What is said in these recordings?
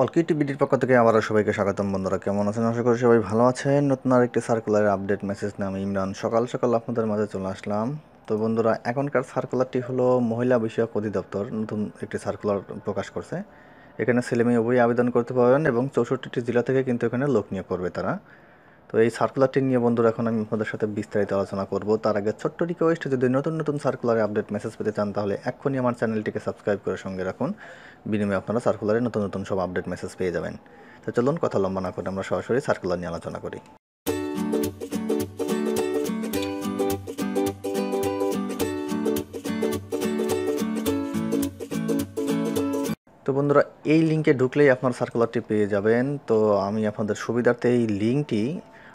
অলকিট বিডির পক্ষ থেকে আবারও সবাইকে স্বাগতম বন্ধুরা কেমন আছেন আশা করি সবাই ভালো আছেন নতুন আর একটি সার্কুলার আপডেট মেসেজ নাম ইমরান সকাল সকাল আপনাদের মাঝে চলে আসলাম তো বন্ধুরা এখনকার সার্কুলারটি হলো মহিলা বিষয়ক অধিদপ্তর নতুন একটি সার্কুলার প্রকাশ করছে এখানে ছেলে মেয়ে উভয়ই আবেদন করতে পারবেন এবং চৌষট্টিটি জেলা থেকে কিন্তু এখানে লোক নিয়োগ করবে তারা তো এই সার্কুলারটি নিয়ে বন্ধুরা এখন আমি ওদের সাথে বিস্তারিত আলোচনা করব তার আগে ছোট্ট রিকোয়েস্ট যদি নতুন নতুন সার্কুলারে আপডেট মেসেজ পেতে চান তাহলে এক্ষুনি আমার চ্যানেলটিকে সাবস্ক্রাইব করে সঙ্গে রাখুন বিনিময়ে আপনারা সার্কুলারে নতুন নতুন সব আপডেট মেসেজ পেয়ে যাবেন তো চলুন কথা লম্বা না করে আমরা সরাসরি সার্কুলার নিয়ে আলোচনা করি তো বন্ধুরা এই লিঙ্কে ঢুকলেই আপনার সার্কুলারটি পেয়ে যাবেন তো আমি আপনাদের সুবিধার্থে এই লিঙ্কটি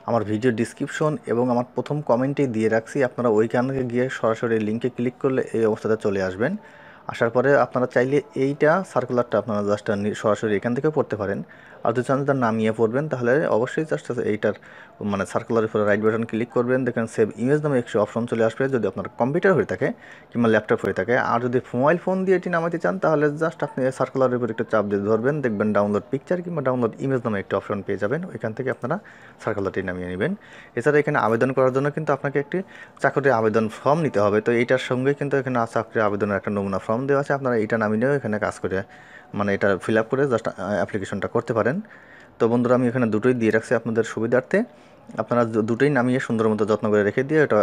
আমার ভিডিও ডিসক্রিপশন এবং আমার প্রথম কমেন্টেই দিয়ে রাখছি আপনারা ওইখানে গিয়ে সরাসরি লিঙ্কে ক্লিক করলে এই অবস্থাতে চলে আসবেন আসার পরে আপনারা চাইলে এইটা সার্কুলারটা আপনারা জাস্ট সরাসরি এখান থেকে পড়তে পারেন আদৌ চান তার নামিয়ে পড়বেন তাহলে অবশ্যই জাস্ট এইটার মানে সার্কুলার উপরে রাইট বাটন ক্লিক করবেন দেখেন সেভ ইমেজ নামে একটি অপশন চলে আসবে যদি আপনার কম্পিউটার হয়ে থাকে কিংবা ল্যাপটপ হয়ে থাকে আর যদি মোবাইল ফোন দিয়ে এটি নামাতে চান তাহলে জাস্ট আপনি সার্কুলারের উপর একটা চাপ দিয়ে ধরবেন দেখবেন ডাউনলোড পিকচার কিংবা ডাউনলোড ইমেজ নামে একটি অপশন পেয়ে যাবেন ওইখান থেকে আপনারা সার্কুলারটি নামিয়ে নেবেন এছাড়া এখানে আবেদন করার জন্য কিন্তু আপনাকে একটি চাকরির আবেদন ফর্ম নিতে হবে তো এইটার সঙ্গে কিন্তু এখানে চাকরির আবেদনের একটা নমুনা ফর্ম দেওয়া আছে আপনারা এটা নামিয়ে এখানে কাজ করে মানে এটা ফিল আপ করে জাস্ট অ্যাপ্লিকেশনটা করতে পারেন পারেন তো বন্ধুরা আমি এখানে দুটোই দিয়ে রাখছি আপনাদের সুবিধার্থে আপনারা দুটোই নামিয়ে সুন্দর মতো যত্ন করে রেখে দিয়ে এটা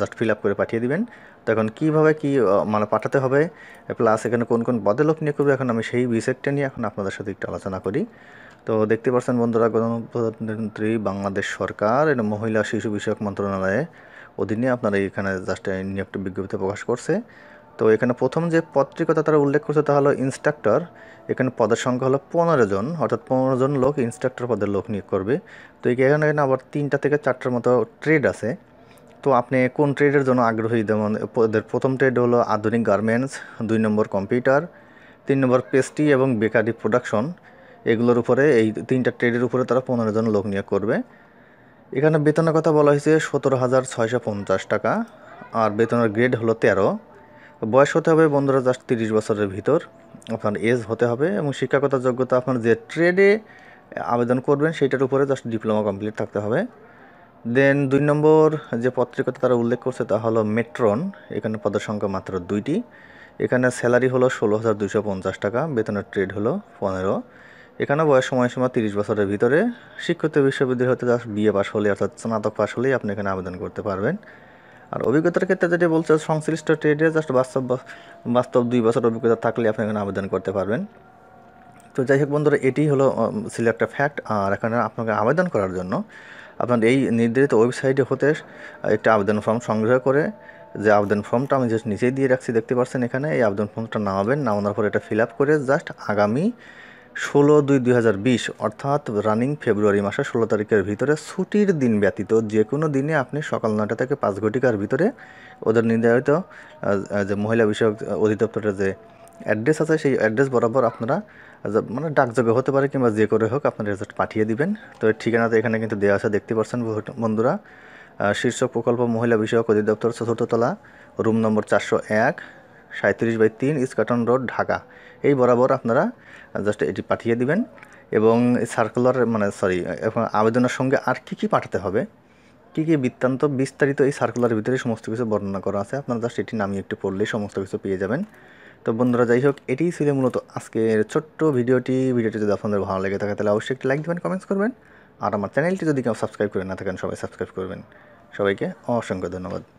জাস্ট ফিল আপ করে পাঠিয়ে দিবেন তো এখন কীভাবে কী মানে পাঠাতে হবে প্লাস এখানে কোন কোন পদে নিয়ে করবে এখন আমি সেই বিষয়টা নিয়ে এখন আপনাদের সাথে একটু আলোচনা করি তো দেখতে পাচ্ছেন বন্ধুরা গণপ্রধানমন্ত্রী বাংলাদেশ সরকার এটা মহিলা শিশু বিষয়ক মন্ত্রণালয়ে অধীনে আপনারা এখানে জাস্ট একটা বিজ্ঞপ্তি প্রকাশ করছে তো এখানে প্রথম যে পদটির কথা তারা উল্লেখ করছে তা হলো ইনস্ট্রাক্টর এখানে পদের সংখ্যা হলো পনেরো জন অর্থাৎ পনেরো জন লোক ইনস্ট্রাক্টর পদের লোক নিয়োগ করবে তো এখানে এখানে আবার তিনটা থেকে চারটার মতো ট্রেড আছে তো আপনি কোন ট্রেডের জন্য আগ্রহী যেমন ওদের প্রথম ট্রেড হলো আধুনিক গার্মেন্টস দুই নম্বর কম্পিউটার তিন নম্বর পেস্ট্রি এবং বেকারি প্রোডাকশন এগুলোর উপরে এই তিনটা ট্রেডের উপরে তারা পনেরো জন লোক নিয়োগ করবে এখানে বেতনের কথা বলা হয়েছে সতেরো হাজার ছয়শো পঞ্চাশ টাকা আর বেতনের গ্রেড হলো তেরো বয়স হতে হবে বন্ধুরা জাস্ট তিরিশ বছরের ভিতর আপনার এজ হতে হবে এবং শিক্ষাগত যোগ্যতা আপনার যে ট্রেডে আবেদন করবেন সেইটার উপরে জাস্ট ডিপ্লোমা কমপ্লিট থাকতে হবে দেন দুই নম্বর যে পত্রিকাতে তারা উল্লেখ করছে তা হলো মেট্রন এখানে পদের সংখ্যা মাত্র দুইটি এখানে স্যালারি হলো ষোলো হাজার দুশো পঞ্চাশ টাকা বেতনের ট্রেড হলো পনেরো এখানে বয়স সময়সীমা তিরিশ বছরের ভিতরে শিক্ষিত বিশ্ববিদ্যালয় হতে জাস্ট বিএ পাশ হলে অর্থাৎ স্নাতক পাশ হলেই আপনি এখানে আবেদন করতে পারবেন আর অভিজ্ঞতার ক্ষেত্রে যেটি বলছে সংশ্লিষ্ট ট্রেডে জাস্ট বাস্তব বাস্তব দুই বছর অভিজ্ঞতা থাকলে আপনি এখানে আবেদন করতে পারবেন তো যাই হোক বন্ধুরা এটি হলো ছিল একটা ফ্যাক্ট আর এখানে আপনাকে আবেদন করার জন্য আপনার এই নির্ধারিত ওয়েবসাইটে হতে একটা আবেদন ফর্ম সংগ্রহ করে যে আবেদন ফর্মটা আমি জাস্ট নিচেই দিয়ে রাখছি দেখতে পাচ্ছেন এখানে এই আবেদন ফর্মটা নামাবেন নামানোর পর এটা ফিল আপ করে জাস্ট আগামী ষোলো দুই দুই হাজার বিশ অর্থাৎ রানিং ফেব্রুয়ারি মাসের ষোলো তারিখের ভিতরে ছুটির দিন ব্যতীত যে কোনো দিনে আপনি সকাল নটা থেকে পাঁচ ঘটিকার ভিতরে ওদের নির্ধারিত যে মহিলা বিষয়ক অধিদপ্তরের যে অ্যাড্রেস আছে সেই অ্যাড্রেস বরাবর আপনারা মানে ডাকযোগে হতে পারে কিংবা যে করে হোক আপনার রেজাল্ট পাঠিয়ে দিবেন তো এর ঠিকানাতে এখানে কিন্তু দেওয়া আছে দেখতে পাচ্ছেন বন্ধুরা শীর্ষ প্রকল্প মহিলা বিষয়ক অধিদপ্তর চতুর্থতলা রুম নম্বর চারশো এক সাঁত্রিশ বাই তিন ইস্কাটন রোড ঢাকা এই বরাবর আপনারা জাস্ট এটি পাঠিয়ে দিবেন এবং সার্কুলার মানে সরি এখন আবেদনের সঙ্গে আর কী কী পাঠাতে হবে কী কী বৃত্তান্ত বিস্তারিত এই সার্কুলারের ভিতরে সমস্ত কিছু বর্ণনা করা আছে আপনারা জাস্ট এটি নামিয়ে একটু পড়লেই সমস্ত কিছু পেয়ে যাবেন তো বন্ধুরা যাই হোক এটিই ছিল মূলত আজকের ছোট্ট ভিডিওটি ভিডিওটি যদি আপনাদের ভালো লেগে থাকে তাহলে অবশ্যই একটি লাইক দেবেন কমেন্টস করবেন আর আমার চ্যানেলটি যদি কেউ সাবস্ক্রাইব করে না থাকেন সবাই সাবস্ক্রাইব করবেন সবাইকে অসংখ্য ধন্যবাদ